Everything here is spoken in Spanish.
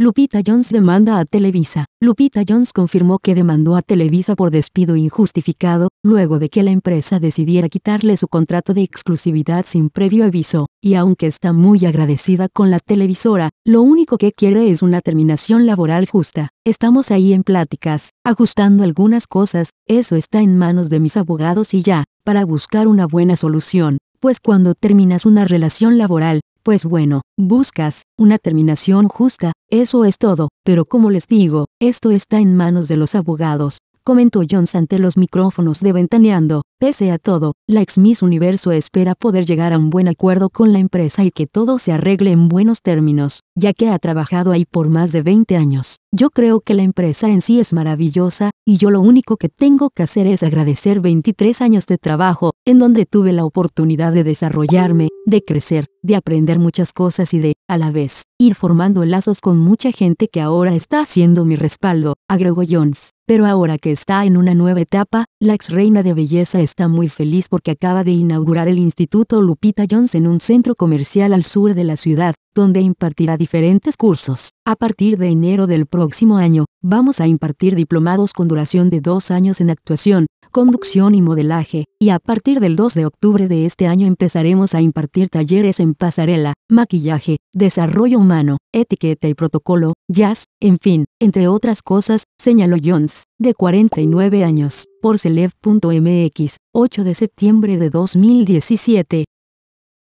Lupita Jones demanda a Televisa. Lupita Jones confirmó que demandó a Televisa por despido injustificado, luego de que la empresa decidiera quitarle su contrato de exclusividad sin previo aviso, y aunque está muy agradecida con la televisora, lo único que quiere es una terminación laboral justa. Estamos ahí en pláticas, ajustando algunas cosas, eso está en manos de mis abogados y ya, para buscar una buena solución. Pues cuando terminas una relación laboral, pues bueno, buscas una terminación justa, eso es todo, pero como les digo, esto está en manos de los abogados, comentó Jones ante los micrófonos de Ventaneando. Pese a todo, la ex Miss Universo espera poder llegar a un buen acuerdo con la empresa y que todo se arregle en buenos términos, ya que ha trabajado ahí por más de 20 años. Yo creo que la empresa en sí es maravillosa, y yo lo único que tengo que hacer es agradecer 23 años de trabajo, en donde tuve la oportunidad de desarrollarme, de crecer, de aprender muchas cosas y de, a la vez, ir formando lazos con mucha gente que ahora está haciendo mi respaldo, agregó Jones. Pero ahora que está en una nueva etapa, la ex reina de belleza es está muy feliz porque acaba de inaugurar el Instituto Lupita Jones en un centro comercial al sur de la ciudad, donde impartirá diferentes cursos. A partir de enero del próximo año, vamos a impartir diplomados con duración de dos años en actuación, conducción y modelaje, y a partir del 2 de octubre de este año empezaremos a impartir talleres en pasarela, maquillaje, desarrollo humano, etiqueta y protocolo, jazz, en fin, entre otras cosas, señaló Jones, de 49 años, por celeb.mx, 8 de septiembre de 2017.